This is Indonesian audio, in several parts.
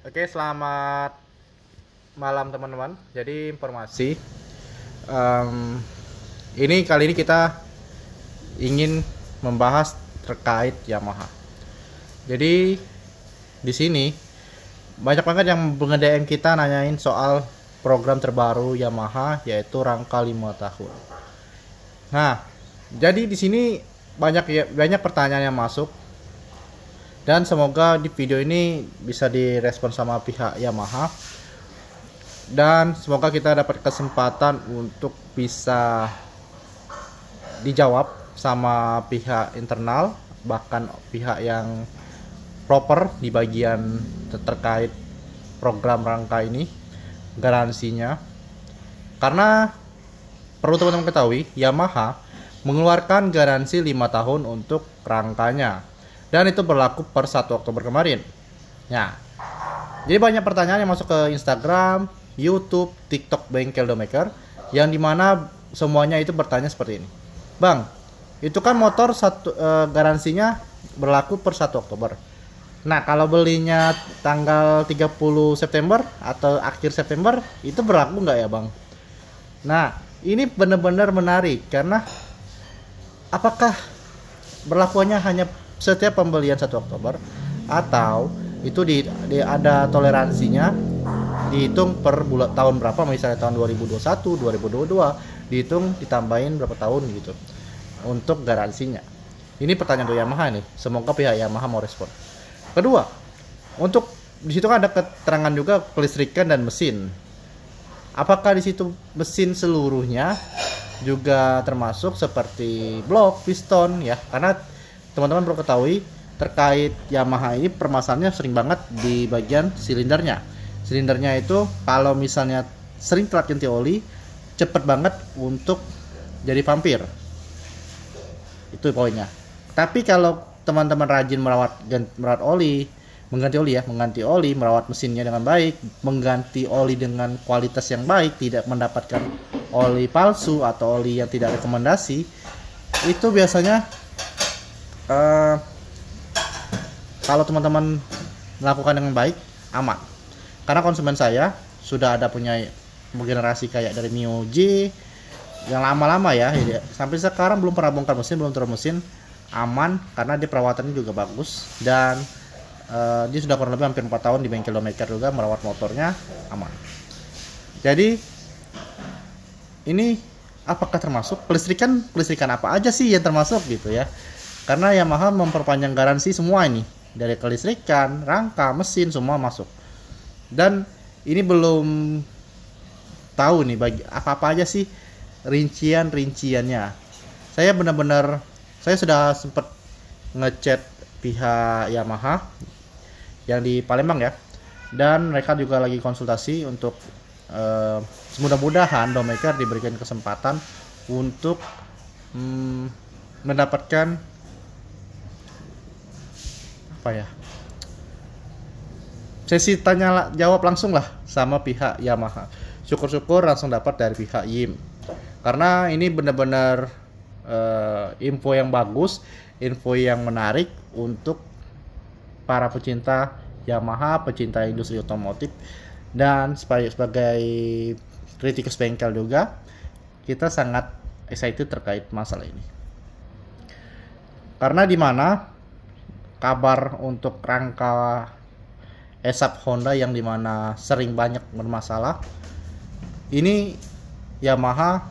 Oke, selamat malam teman-teman. Jadi informasi um, ini kali ini kita ingin membahas terkait Yamaha. Jadi di sini banyak banget yang nge kita nanyain soal program terbaru Yamaha yaitu rangka 5 tahun. Nah, jadi di sini banyak ya, banyak pertanyaan yang masuk dan semoga di video ini bisa direspon sama pihak Yamaha dan semoga kita dapat kesempatan untuk bisa dijawab sama pihak internal bahkan pihak yang proper di bagian terkait program rangka ini garansinya karena perlu teman-teman ketahui Yamaha mengeluarkan garansi 5 tahun untuk rangkanya dan itu berlaku per 1 Oktober kemarin. Ya. Jadi banyak pertanyaan yang masuk ke Instagram, YouTube, TikTok Bengkel Domaker yang dimana semuanya itu bertanya seperti ini. Bang, itu kan motor satu uh, garansinya berlaku per 1 Oktober. Nah, kalau belinya tanggal 30 September atau akhir September itu berlaku nggak ya, Bang? Nah, ini benar-benar menarik karena apakah berlakunya hanya setiap pembelian 1 Oktober atau itu di, di ada toleransinya dihitung per bulan tahun berapa misalnya tahun 2021 2022 dihitung ditambahin berapa tahun gitu untuk garansinya ini pertanyaan dari Yamaha nih semoga pihak Yamaha mau respon kedua untuk di situ kan ada keterangan juga kelistrikan dan mesin apakah di situ mesin seluruhnya juga termasuk seperti blok piston ya karena teman-teman perlu ketahui terkait Yamaha ini permasalahannya sering banget di bagian silindernya. Silindernya itu kalau misalnya sering ganti oli, cepet banget untuk jadi vampir. Itu poinnya. Tapi kalau teman-teman rajin merawat merawat oli, mengganti oli ya, mengganti oli, merawat mesinnya dengan baik, mengganti oli dengan kualitas yang baik, tidak mendapatkan oli palsu atau oli yang tidak rekomendasi, itu biasanya Eh, kalau teman-teman melakukan dengan baik aman karena konsumen saya sudah ada punya generasi kayak dari Mio G yang lama-lama ya hmm. sampai sekarang belum pernah bongkar mesin belum terlalu mesin aman karena dia perawatannya juga bagus dan uh, dia sudah kurang lebih hampir 4 tahun di bengkel domaker juga merawat motornya aman jadi ini apakah termasuk kelistrikan kelistrikan apa aja sih yang termasuk gitu ya karena Yamaha memperpanjang garansi semua ini dari kelistrikan, rangka, mesin semua masuk. Dan ini belum tahu nih bagi apa-apa aja sih rincian-rinciannya. Saya benar-benar saya sudah sempat ngechat pihak Yamaha yang di Palembang ya. Dan mereka juga lagi konsultasi untuk uh, eh, mudah-mudahan Domaker diberikan kesempatan untuk um, mendapatkan apa ya sesi tanya jawab langsung lah sama pihak Yamaha syukur-syukur langsung dapat dari pihak Yim karena ini benar-benar uh, info yang bagus info yang menarik untuk para pecinta Yamaha pecinta industri otomotif dan sebagai, sebagai kritikus bengkel juga kita sangat excited terkait masalah ini karena di mana kabar untuk rangka esap Honda yang dimana sering banyak bermasalah ini Yamaha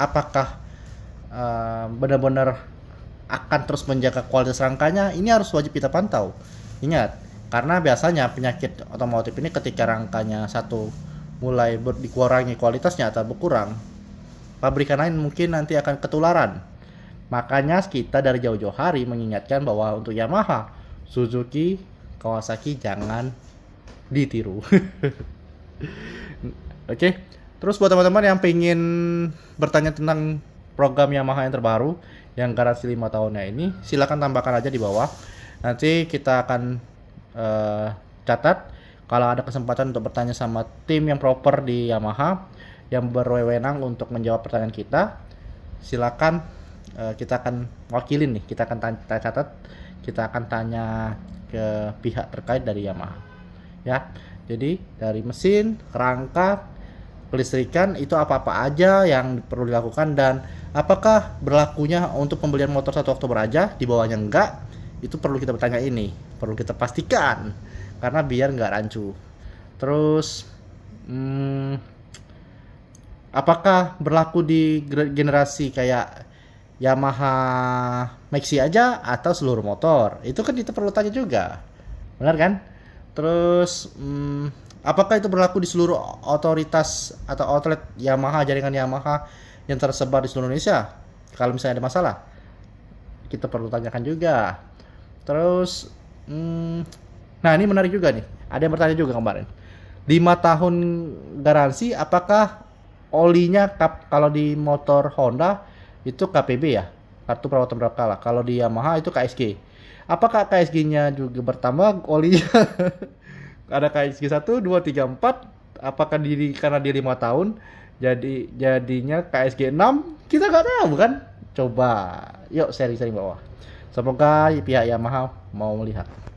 apakah benar ehm, benar-benar akan terus menjaga kualitas rangkanya ini harus wajib kita pantau ingat karena biasanya penyakit otomotif ini ketika rangkanya satu mulai ber- dikurangi kualitasnya atau berkurang pabrikan lain mungkin nanti akan ketularan Makanya kita dari jauh-jauh hari mengingatkan bahwa untuk Yamaha, Suzuki, Kawasaki jangan ditiru. Oke, okay. terus buat teman-teman yang pengen bertanya tentang program Yamaha yang terbaru yang garansi 5 tahunnya ini, silahkan tambahkan aja di bawah. Nanti kita akan uh, catat kalau ada kesempatan untuk bertanya sama tim yang proper di Yamaha yang berwenang untuk menjawab pertanyaan kita, silakan Eh, kita akan wakilin nih, kita akan tanya, kita catat, kita akan tanya ke pihak terkait dari Yamaha. Ya. Jadi dari mesin, rangka kelistrikan itu apa-apa aja yang perlu dilakukan dan apakah berlakunya untuk pembelian motor satu Oktober aja di bawahnya enggak itu perlu kita bertanya ini perlu kita pastikan karena biar enggak rancu terus hmm, apakah berlaku di generasi kayak Yamaha Maxi aja atau seluruh motor? Itu kan kita perlu tanya juga. Benar kan? Terus hmm, apakah itu berlaku di seluruh otoritas atau outlet Yamaha jaringan Yamaha yang tersebar di seluruh Indonesia? Kalau misalnya ada masalah, kita perlu tanyakan juga. Terus hmm, nah ini menarik juga nih. Ada yang bertanya juga kemarin. 5 tahun garansi apakah olinya kalau di motor Honda itu KPB ya kartu perawatan berkala kalau di Yamaha itu KSG apakah KSG-nya juga bertambah oli ada KSG 1 2 3 4 apakah diri karena di 5 tahun jadi jadinya KSG 6 kita nggak tahu kan coba yuk sharing-sharing bawah semoga pihak Yamaha mau melihat